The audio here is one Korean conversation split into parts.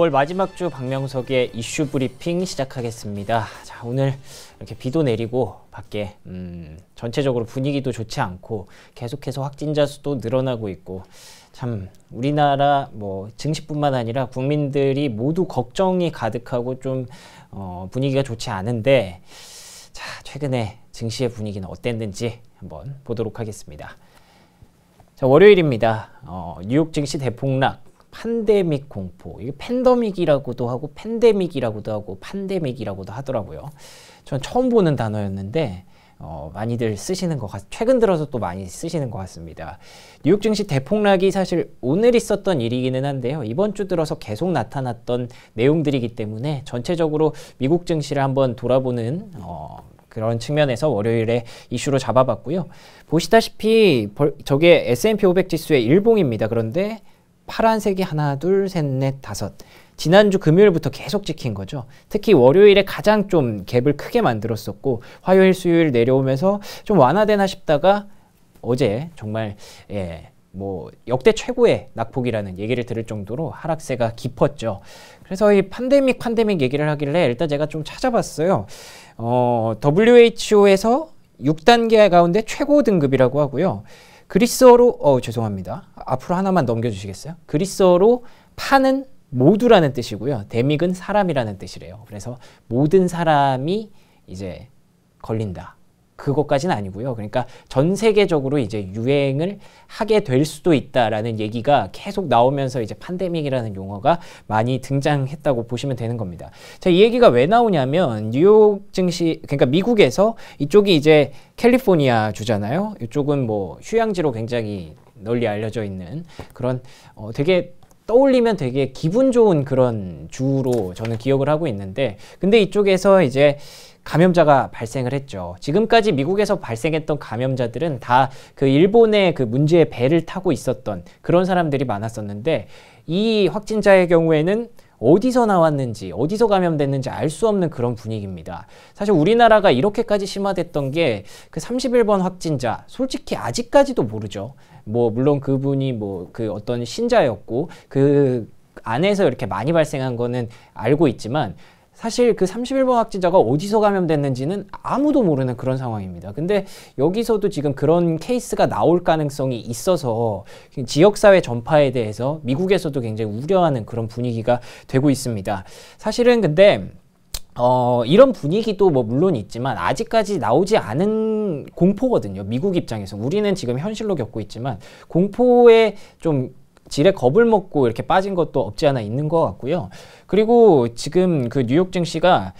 2월 마지막 주 박명석의 이슈 브리핑 시작하겠습니다. 자, 오늘 이렇게 비도 내리고 밖에 음, 전체적으로 분위기도 좋지 않고 계속해서 확진자 수도 늘어나고 있고 참 우리나라 뭐 증시뿐만 아니라 국민들이 모두 걱정이 가득하고 좀 어, 분위기가 좋지 않은데 자, 최근에 증시의 분위기는 어땠는지 한번 보도록 하겠습니다. 자, 월요일입니다. 어, 뉴욕 증시 대폭락 판데믹 공포. 이게 팬더믹이라고도 하고 팬데믹이라고도 하고 판데믹이라고도 하더라고요. 전 처음 보는 단어였는데 어, 많이들 쓰시는 것 같, 최근 들어서 또 많이 쓰시는 것 같습니다. 뉴욕 증시 대폭락이 사실 오늘 있었던 일이기는 한데요. 이번 주 들어서 계속 나타났던 내용들이기 때문에 전체적으로 미국 증시를 한번 돌아보는 어, 그런 측면에서 월요일에 이슈로 잡아봤고요. 보시다시피 저게 S&P 500 지수의 일봉입니다. 그런데 파란색이 하나, 둘, 셋, 넷, 다섯. 지난주 금요일부터 계속 찍힌 거죠. 특히 월요일에 가장 좀 갭을 크게 만들었었고 화요일, 수요일 내려오면서 좀 완화되나 싶다가 어제 정말 예, 뭐 역대 최고의 낙폭이라는 얘기를 들을 정도로 하락세가 깊었죠. 그래서 이 팬데믹 팬데믹 얘기를 하길래 일단 제가 좀 찾아봤어요. 어, WHO에서 6단계 가운데 최고 등급이라고 하고요. 그리스어로 어 죄송합니다. 앞으로 하나만 넘겨주시겠어요? 그리스어로 파는 모두라는 뜻이고요. 데믹은 사람이라는 뜻이래요. 그래서 모든 사람이 이제 걸린다. 그것까지는 아니고요. 그러니까 전 세계적으로 이제 유행을 하게 될 수도 있다라는 얘기가 계속 나오면서 이제 판데믹이라는 용어가 많이 등장했다고 보시면 되는 겁니다. 자, 이 얘기가 왜 나오냐면 뉴욕 증시 그러니까 미국에서 이쪽이 이제 캘리포니아 주잖아요. 이쪽은 뭐 휴양지로 굉장히 널리 알려져 있는 그런 어 되게 떠올리면 되게 기분 좋은 그런 주로 저는 기억을 하고 있는데 근데 이쪽에서 이제 감염자가 발생을 했죠. 지금까지 미국에서 발생했던 감염자들은 다 그 일본의 그 문제의 배를 타고 있었던 그런 사람들이 많았었는데 이 확진자의 경우에는 어디서 나왔는지 어디서 감염됐는지 알 수 없는 그런 분위기입니다. 사실 우리나라가 이렇게까지 심화됐던 게 그 31번 확진자 솔직히 아직까지도 모르죠. 뭐 물론 그분이 뭐 그 어떤 신자였고 그 안에서 이렇게 많이 발생한 거는 알고 있지만 사실 그 31번 확진자가 어디서 감염됐는지는 아무도 모르는 그런 상황입니다. 근데 여기서도 지금 그런 케이스가 나올 가능성이 있어서 지역사회 전파에 대해서 미국에서도 굉장히 우려하는 그런 분위기가 되고 있습니다. 사실은 근데 어, 이런 분위기도 뭐 물론 있지만 아직까지 나오지 않은 공포거든요. 미국 입장에서. 우리는 지금 현실로 겪고 있지만 공포에 좀 질에 겁을 먹고 이렇게 빠진 것도 없지 않아 있는 것 같고요. 그리고 지금 그 뉴욕 증시가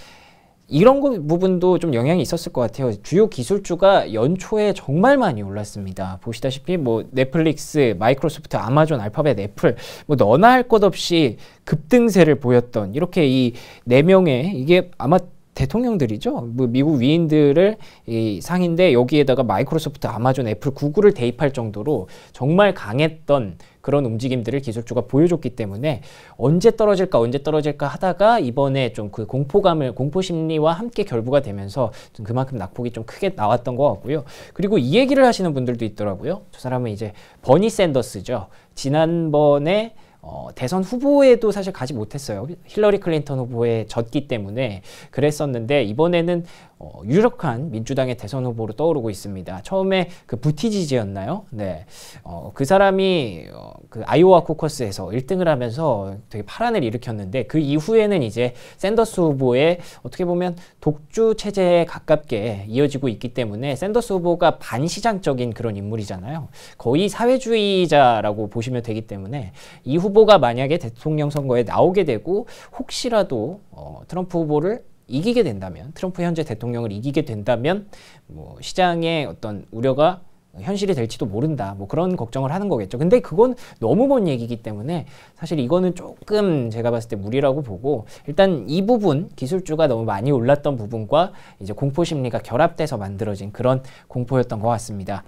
이런 거 부분도 좀 영향이 있었을 것 같아요. 주요 기술주가 연초에 정말 많이 올랐습니다. 보시다시피 뭐 넷플릭스, 마이크로소프트, 아마존, 알파벳, 애플 뭐 너나 할 것 없이 급등세를 보였던 이렇게 이 네 명의 이게 아마 대통령들이죠. 뭐 미국 위인들을 이 상인데 여기에다가 마이크로소프트, 아마존, 애플, 구글을 대입할 정도로 정말 강했던 그런 움직임들을 기술주가 보여줬기 때문에 언제 떨어질까 언제 떨어질까 하다가 이번에 좀 그 공포감을 공포 심리와 함께 결부가 되면서 좀 그만큼 낙폭이 좀 크게 나왔던 것 같고요. 그리고 이 얘기를 하시는 분들도 있더라고요. 저 사람은 이제 버니 샌더스죠. 지난번에 어, 대선 후보에도 사실 가지 못했어요. 힐러리 클린턴 후보에 졌기 때문에 그랬었는데 이번에는 어, 유력한 민주당의 대선 후보로 떠오르고 있습니다. 처음에 그 부티지지였나요? 네. 어, 그 사람이 어, 그 아이오와 코커스에서 1등을 하면서 되게 파란을 일으켰는데 그 이후에는 이제 샌더스 후보의 어떻게 보면 독주 체제에 가깝게 이어지고 있기 때문에 샌더스 후보가 반시장적인 그런 인물이잖아요. 거의 사회주의자라고 보시면 되기 때문에 이 후보가 만약에 대통령 선거에 나오게 되고 혹시라도 어, 트럼프 후보를 이기게 된다면 트럼프 현재 대통령을 이기게 된다면 뭐 시장의 어떤 우려가 현실이 될지도 모른다. 뭐 그런 걱정을 하는 거겠죠. 근데 그건 너무 먼 얘기이기 때문에 사실 이거는 조금 제가 봤을 때 무리라고 보고 일단 이 부분 기술주가 너무 많이 올랐던 부분과 이제 공포 심리가 결합돼서 만들어진 그런 공포였던 것 같습니다.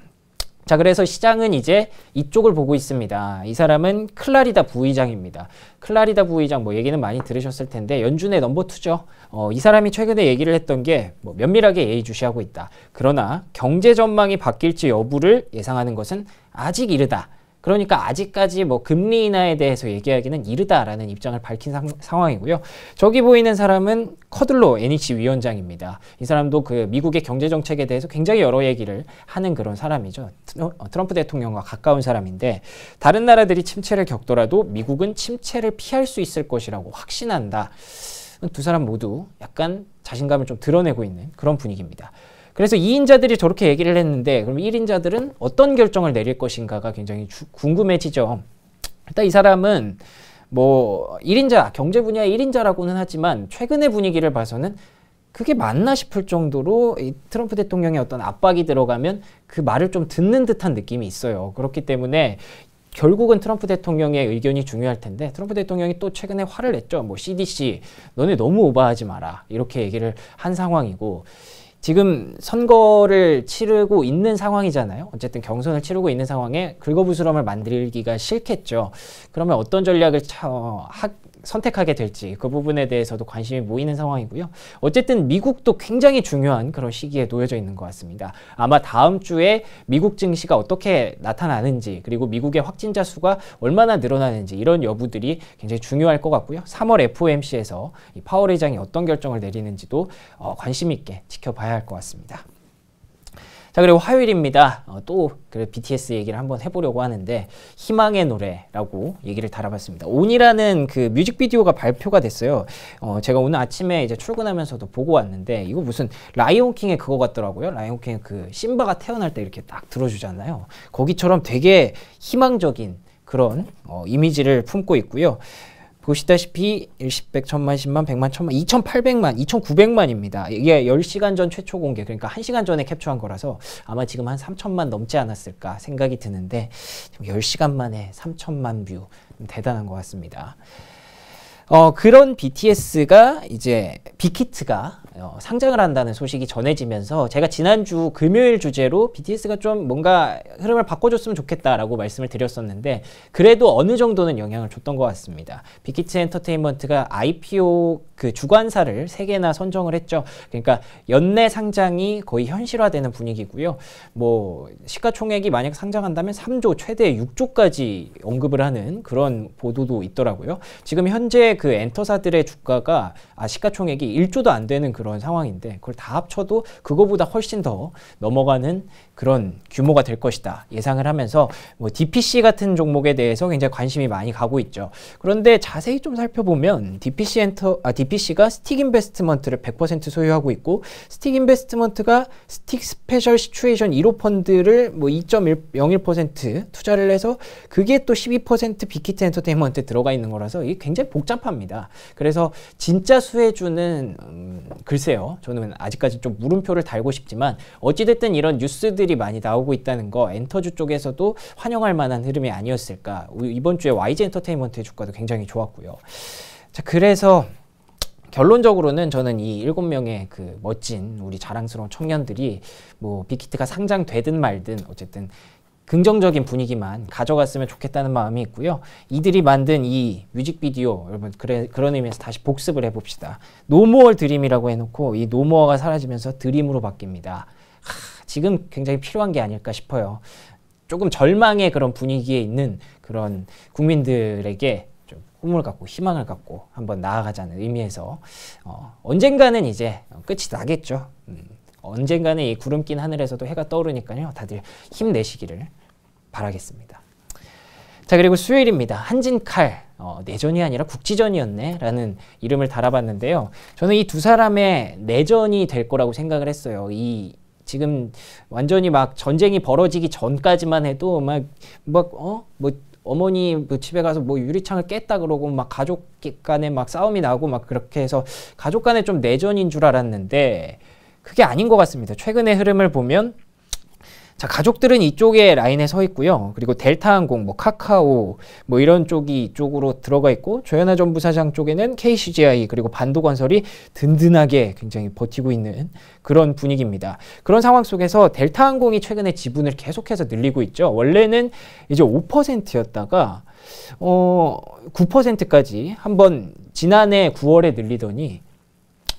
자, 그래서 시장은 이제 이쪽을 보고 있습니다. 이 사람은 클라리다 부의장입니다. 클라리다 부의장 뭐 얘기는 많이 들으셨을 텐데 연준의 넘버 투죠. 어, 이 사람이 최근에 얘기를 했던 게뭐 면밀하게 예의주시하고 있다. 그러나 경제 전망이 바뀔지 여부를 예상하는 것은 아직 이르다. 그러니까 아직까지 뭐 금리 인하에 대해서 얘기하기는 이르다라는 입장을 밝힌 상, 상황이고요. 저기 보이는 사람은 커들로 n e 위원장입니다. 이 사람도 그 미국의 경제 정책에 대해서 굉장히 여러 얘기를 하는 그런 사람이죠. 어, 트럼프 대통령과 가까운 사람인데 다른 나라들이 침체를 겪더라도 미국은 침체를 피할 수 있을 것이라고 확신한다. 두 사람 모두 약간 자신감을 좀 드러내고 있는 그런 분위기입니다. 그래서 2인자들이 저렇게 얘기를 했는데 그럼 1인자들은 어떤 결정을 내릴 것인가가 굉장히 주, 궁금해지죠. 일단 이 사람은 뭐 1인자 경제 분야의 1인자라고는 하지만 최근의 분위기를 봐서는 그게 맞나 싶을 정도로 트럼프 대통령의 어떤 압박이 들어가면 그 말을 좀 듣는 듯한 느낌이 있어요. 그렇기 때문에 결국은 트럼프 대통령의 의견이 중요할 텐데 트럼프 대통령이 또 최근에 화를 냈죠. 뭐 CDC 너네 너무 오버하지 마라 이렇게 얘기를 한 상황이고 지금 선거를 치르고 있는 상황이잖아요. 어쨌든 경선을 치르고 있는 상황에 긁어부스럼을 만들기가 싫겠죠. 그러면 어떤 전략을 차, 어, 하, 선택하게 될지 그 부분에 대해서도 관심이 모이는 상황이고요. 어쨌든 미국도 굉장히 중요한 그런 시기에 놓여져 있는 것 같습니다. 아마 다음 주에 미국 증시가 어떻게 나타나는지 그리고 미국의 확진자 수가 얼마나 늘어나는지 이런 여부들이 굉장히 중요할 것 같고요. 3월 FOMC에서 파월 회장이 어떤 결정을 내리는지도 어, 관심 있게 지켜봐야 할 것 같습니다. 자 그리고 화요일입니다. 어, 또 그래 BTS 얘기를 한번 해보려고 하는데 희망의 노래라고 얘기를 달아봤습니다. 온이라는 그 뮤직비디오가 발표가 됐어요. 어, 제가 오늘 아침에 이제 출근하면서도 보고 왔는데 이거 무슨 라이온킹의 그거 같더라고요. 라이온킹의 그 심바가 태어날 때 이렇게 딱 들어주잖아요. 거기처럼 되게 희망적인 그런 어, 이미지를 품고 있고요. 보시다시피 1 0백 천만, 0만0만 천만, 이천팔백만, 이천0백만입니다 이게 열시간전 최초 공개, 그러니까 한시간 전에 캡처한 거라서 아마 지금 한삼천만 넘지 않았을까 생각이 드는데 열시간 만에 삼천만뷰 대단한 것 같습니다. 어, 그런 BTS가 이제 빅히트가 어, 상장을 한다는 소식이 전해지면서 제가 지난주 금요일 주제로 BTS가 좀 뭔가 흐름을 바꿔줬으면 좋겠다라고 말씀을 드렸었는데 그래도 어느 정도는 영향을 줬던 것 같습니다. 빅히트 엔터테인먼트가 IPO 그 주관사를 세개나 선정을 했죠. 그러니까 연내 상장이 거의 현실화되는 분위기고요. 뭐 시가총액이 만약 상장한다면 3조 최대 6조까지 언급을 하는 그런 보도도 있더라고요. 지금 현재 그 엔터사들의 주가가 아, 시가총액이 1조도 안 되는 그 그런 상황인데 그걸 다 합쳐도 그거보다 훨씬 더 넘어가는 그런 규모가 될 것이다 예상을 하면서 뭐 DPC 같은 종목에 대해서 굉장히 관심이 많이 가고 있죠. 그런데 자세히 좀 살펴보면 DPC 엔터 아 DPC가 스틱 인베스트먼트를 100% 소유하고 있고 스틱 인베스트먼트가 스틱 스페셜 시츄에이션 1호 펀드를 뭐2.01% 투자를 해서 그게 또 12% 빅히트 엔터테인먼트 들어가 있는 거라서 이게 굉장히 복잡합니다. 그래서 진짜 수혜주는 음, 글쎄요. 저는 아직까지 좀 물음표를 달고 싶지만 어찌됐든 이런 뉴스들이 기사들이 많이 나오고 있다는 거 엔터주 쪽에서도 환영할 만한 흐름이 아니었을까. 이번 주에 YG 엔터테인먼트의 주가도 굉장히 좋았고요. 자, 그래서 결론적으로는 저는 이 일곱 명의 그 멋진 우리 자랑스러운 청년들이 뭐 빅히트가 상장되든 말든 어쨌든 긍정적인 분위기만 가져갔으면 좋겠다는 마음이 있고요. 이들이 만든 이 뮤직비디오 여러분 그래, 그런 의미에서 다시 복습을 해봅시다. 노모얼 드림이라고 해놓고 이 노모어가 사라지면서 드림으로 바뀝니다. 하, 지금 굉장히 필요한 게 아닐까 싶어요. 조금 절망의 그런 분위기에 있는 그런 국민들에게 좀 꿈을 갖고 희망을 갖고 한번 나아가자는 의미에서 어, 언젠가는 이제 끝이 나겠죠. 음, 언젠가는 이 구름 낀 하늘에서도 해가 떠오르니까요. 다들 힘내시기를 바라겠습니다. 자 그리고 수요일입니다. 한진칼 어, 내전이 아니라 국지전이었네라는 이름을 달아봤는데요. 저는 이 두 사람의 내전이 될 거라고 생각을 했어요. 이 지금 완전히 막 전쟁이 벌어지기 전까지만 해도 막막어뭐 어머니 뭐 집에 가서 뭐 유리창을 깼다 그러고 막 가족 간에 막 싸움이 나고 막 그렇게 해서 가족 간에 좀 내전인 줄 알았는데 그게 아닌 것 같습니다. 최근의 흐름을 보면 자, 가족들은 이쪽에 라인에 서 있고요. 그리고 델타항공, 뭐 카카오 뭐 이런 쪽이 이쪽으로 들어가 있고 조현아 전 부사장 쪽에는 KCGI 그리고 반도건설이 든든하게 굉장히 버티고 있는 그런 분위기입니다. 그런 상황 속에서 델타항공이 최근에 지분을 계속해서 늘리고 있죠. 원래는 이제 5%였다가 어 9%까지 한번 지난해 9월에 늘리더니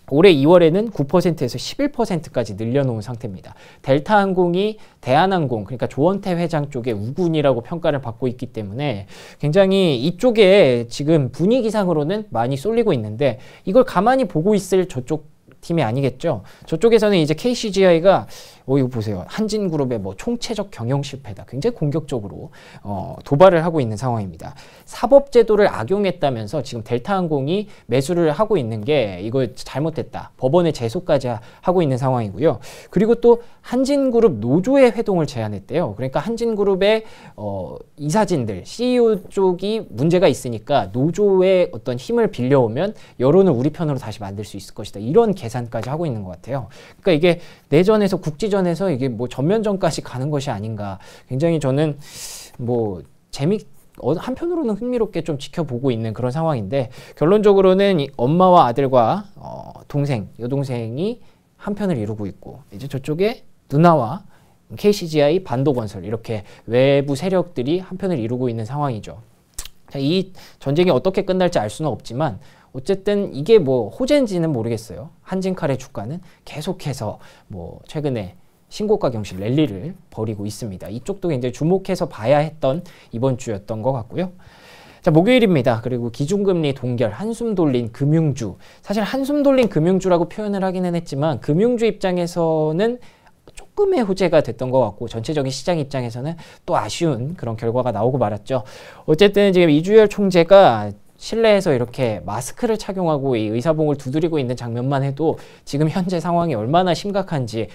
올해 2월에는 9%에서 11%까지 늘려놓은 상태입니다. 델타 항공이 대한항공, 그러니까 조원태 회장 쪽의 우군이라고 평가를 받고 있기 때문에 굉장히 이쪽에 지금 분위기상으로는 많이 쏠리고 있는데 이걸 가만히 보고 있을 저쪽 팀이 아니겠죠. 저쪽에서는 이제 KCGI가 어 이거 보세요. 한진그룹의 뭐 총체적 경영 실패다. 굉장히 공격적으로 어, 도발을 하고 있는 상황입니다. 사법 제도를 악용했다면서 지금 델타항공이 매수를 하고 있는 게 이거 잘못됐다. 법원에 제소까지 하고 있는 상황이고요. 그리고 또 한진그룹 노조의 회동을 제안했대요. 그러니까 한진그룹의 어, 이사진들, CEO 쪽이 문제가 있으니까 노조의 어떤 힘을 빌려오면 여론을 우리 편으로 다시 만들 수 있을 것이다. 이런 계산 계산까지 하고 있는 것 같아요. 그러니까 이게 내전에서 국지전에서 이게 뭐 전면전까지 가는 것이 아닌가. 굉장히 저는 뭐 재미 어, 한편으로는 흥미롭게 좀 지켜보고 있는 그런 상황인데 결론적으로는 엄마와 아들과 어, 동생 여동생이 한 편을 이루고 있고 이제 저쪽에 누나와 KCGI 반도건설 이렇게 외부 세력들이 한 편을 이루고 있는 상황이죠. 이 전쟁이 어떻게 끝날지 알 수는 없지만 어쨌든 이게 뭐 호재인지는 모르겠어요. 한진칼의 주가는 계속해서 뭐 최근에 신고가 경신 랠리를 벌이고 있습니다. 이쪽도 굉장히 주목해서 봐야 했던 이번 주였던 것 같고요. 자, 목요일입니다. 그리고 기준금리 동결, 한숨 돌린 금융주. 사실 한숨 돌린 금융주라고 표현을 하기는 했지만 금융주 입장에서는 조금의 호재가 됐던 것 같고 전체적인 시장 입장에서는 또 아쉬운 그런 결과가 나오고 말았죠. 어쨌든 지금 이주열 총재가 실내에서 이렇게 마스크를 착용하고 이 의사봉을 두드리고 있는 장면만 해도 지금 현재 상황이 얼마나 심각한지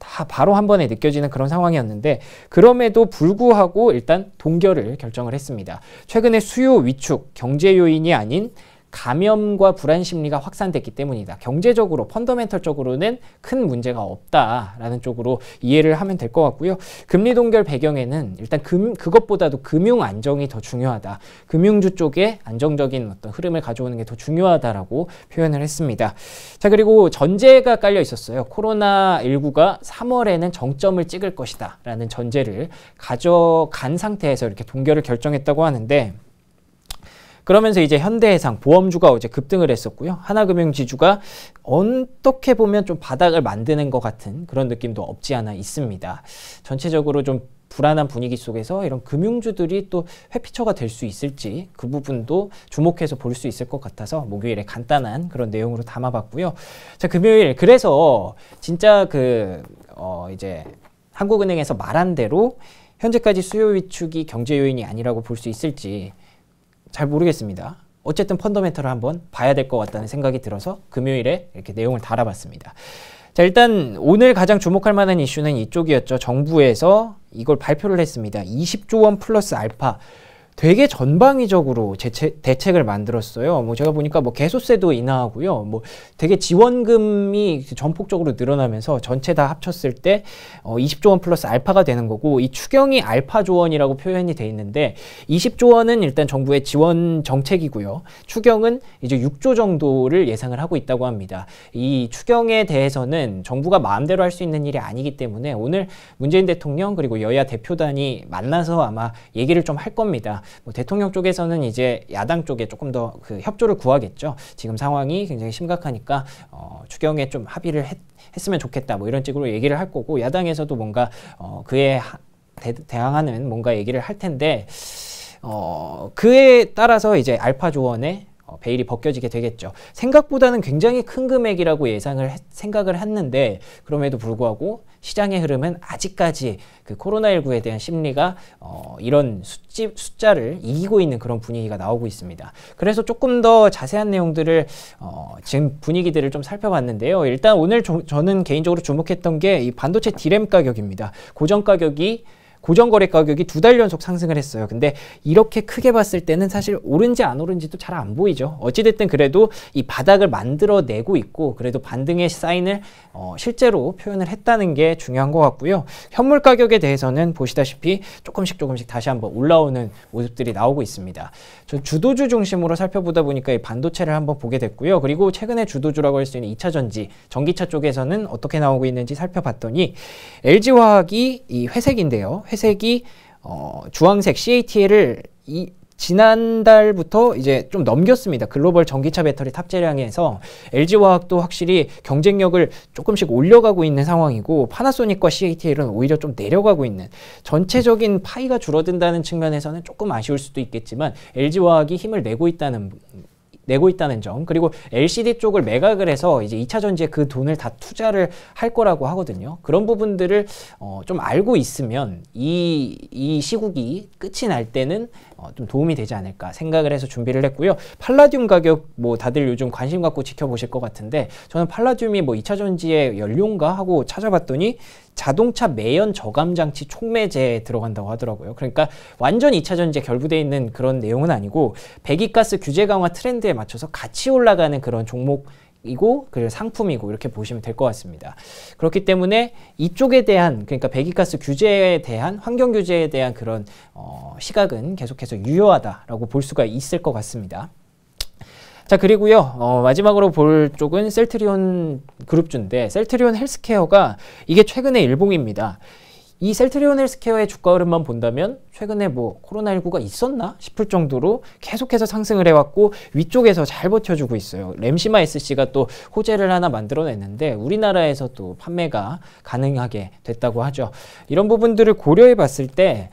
다 바로 한 번에 느껴지는 그런 상황이었는데 그럼에도 불구하고 일단 동결을 결정을 했습니다. 최근에 수요 위축, 경제 요인이 아닌 감염과 불안 심리가 확산됐기 때문이다. 경제적으로 펀더멘털적으로는 큰 문제가 없다라는 쪽으로 이해를 하면 될 것 같고요. 금리 동결 배경에는 일단 금 그것보다도 금융 안정이 더 중요하다. 금융주 쪽에 안정적인 어떤 흐름을 가져오는 게 더 중요하다라고 표현을 했습니다. 자 그리고 전제가 깔려 있었어요. 코로나 19가 3월에는 정점을 찍을 것이다라는 전제를 가져간 상태에서 이렇게 동결을 결정했다고 하는데. 그러면서 이제 현대해상 보험주가 어제 급등을 했었고요. 하나금융지주가 어떻게 보면 좀 바닥을 만드는 것 같은 그런 느낌도 없지 않아 있습니다. 전체적으로 좀 불안한 분위기 속에서 이런 금융주들이 또 회피처가 될 수 있을지 그 부분도 주목해서 볼 수 있을 것 같아서 목요일에 간단한 그런 내용으로 담아봤고요. 자, 금요일 그래서 진짜 그어 이제 한국은행에서 말한 대로 현재까지 수요 위축이 경제 요인이 아니라고 볼 수 있을지 잘 모르겠습니다. 어쨌든 펀더멘털을 한번 봐야 될 것 같다는 생각이 들어서 금요일에 이렇게 내용을 달아봤습니다. 자, 일단 오늘 가장 주목할 만한 이슈는 이쪽이었죠. 정부에서 이걸 발표를 했습니다. 20조 원 플러스 알파. 되게 전방위적으로 재책, 대책을 만들었어요. 뭐 제가 보니까 뭐 개소세도 인하하고요. 뭐 되게 지원금이 전폭적으로 늘어나면서 전체 다 합쳤을 때 어, 20조 원 플러스 알파가 되는 거고 이 추경이 알파 조원이라고 표현이 돼 있는데 20조 원은 일단 정부의 지원 정책이고요. 추경은 이제 6조 정도를 예상을 하고 있다고 합니다. 이 추경에 대해서는 정부가 마음대로 할 수 있는 일이 아니기 때문에 오늘 문재인 대통령 그리고 여야 대표단이 만나서 아마 얘기를 좀 할 겁니다. 뭐 대통령 쪽에서는 이제 야당 쪽에 조금 더 그 협조를 구하겠죠. 지금 상황이 굉장히 심각하니까 어, 추경에 좀 합의를 했, 으면 좋겠다. 뭐 이런 식으로 얘기를 할 거고 야당에서도 뭔가 어, 그에 대, 대항하는 뭔가 얘기를 할 텐데 어, 그에 따라서 이제 알파 조언에 어, 베일이 벗겨지게 되겠죠. 생각보다는 굉장히 큰 금액이라고 예상을 했, 생각을 했는데 그럼에도 불구하고 시장의 흐름은 아직까지 그 코로나19에 대한 심리가 어, 이런 수치, 숫자를 이기고 있는 그런 분위기가 나오고 있습니다. 그래서 조금 더 자세한 내용들을 어, 지금 분위기들을 좀 살펴봤는데요. 일단 오늘 조, 저는 개인적으로 주목했던 게 이 반도체 디램 가격입니다. 고정 가격이 고정거래 가격이 두 달 연속 상승을 했어요. 근데 이렇게 크게 봤을 때는 사실 오른지 안 오른지도 잘 안 보이죠. 어찌됐든 그래도 이 바닥을 만들어내고 있고 그래도 반등의 사인을 어, 실제로 표현을 했다는 게 중요한 것 같고요. 현물 가격에 대해서는 보시다시피 조금씩 조금씩 다시 한번 올라오는 모습들이 나오고 있습니다. 저 주도주 중심으로 살펴보다 보니까 이 반도체를 한번 보게 됐고요. 그리고 최근에 주도주라고 할 수 있는 2차전지, 전기차 쪽에서는 어떻게 나오고 있는지 살펴봤더니 LG화학이 이 회색인데요. 회색 회색이 어, 주황색 CATL을 이, 지난달부터 이제 좀 넘겼습니다. 글로벌 전기차 배터리 탑재량에서 LG화학도 확실히 경쟁력을 조금씩 올려가고 있는 상황이고 파나소닉과 CATL은 오히려 좀 내려가고 있는 전체적인 파이가 줄어든다는 측면에서는 조금 아쉬울 수도 있겠지만 LG화학이 힘을 내고 있다는 내고 있다는 점 그리고 LCD 쪽을 매각을 해서 이제 2차 전지에 그 돈을 다 투자를 할 거라고 하거든요. 그런 부분들을 어, 좀 알고 있으면 이, 이 시국이 끝이 날 때는 어, 좀 도움이 되지 않을까 생각을 해서 준비를 했고요. 팔라듐 가격 뭐 다들 요즘 관심 갖고 지켜보실 것 같은데 저는 팔라듐이 뭐 2차 전지의 연료인가 하고 찾아봤더니 자동차 매연 저감 장치 촉매제에 들어간다고 하더라고요. 그러니까 완전 2차 전지에 결부되어 있는 그런 내용은 아니고 배기가스 규제 강화 트렌드에 맞춰서 같이 올라가는 그런 종목 이고 그리고 상품이고 이렇게 보시면 될 것 같습니다. 그렇기 때문에 이쪽에 대한 그러니까 배기가스 규제에 대한 환경 규제에 대한 그런 어, 시각은 계속해서 유효하다라고 볼 수가 있을 것 같습니다. 자 그리고요 어, 마지막으로 볼 쪽은 셀트리온 그룹주인데 셀트리온 헬스케어가 이게 최근의 일봉입니다. 이 셀트리온 헬스케어의 주가 흐름만 본다면 최근에 뭐 코로나19가 있었나 싶을 정도로 계속해서 상승을 해왔고 위쪽에서 잘 버텨주고 있어요. 램시마 SC가 또 호재를 하나 만들어냈는데 우리나라에서 또 판매가 가능하게 됐다고 하죠. 이런 부분들을 고려해 봤을 때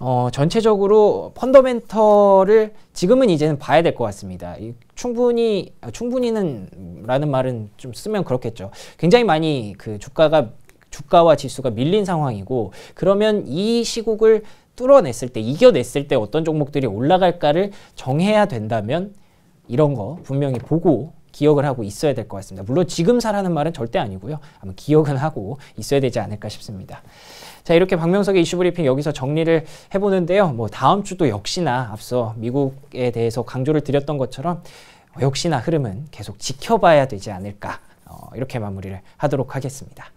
어, 전체적으로 펀더멘터를 지금은 이제는 봐야 될 것 같습니다. 충분히, 아, 충분히는 라는 말은 좀 쓰면 그렇겠죠. 굉장히 많이 그 주가가 주가와 지수가 밀린 상황이고 그러면 이 시국을 뚫어냈을 때 이겨냈을 때 어떤 종목들이 올라갈까를 정해야 된다면 이런 거 분명히 보고 기억을 하고 있어야 될 것 같습니다. 물론 지금 사라는 말은 절대 아니고요. 아마 기억은 하고 있어야 되지 않을까 싶습니다. 자 이렇게 박명석의 이슈 브리핑 여기서 정리를 해보는데요. 뭐 다음 주도 역시나 앞서 미국에 대해서 강조를 드렸던 것처럼 역시나 흐름은 계속 지켜봐야 되지 않을까 어, 이렇게 마무리를 하도록 하겠습니다.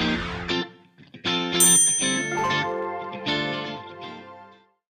you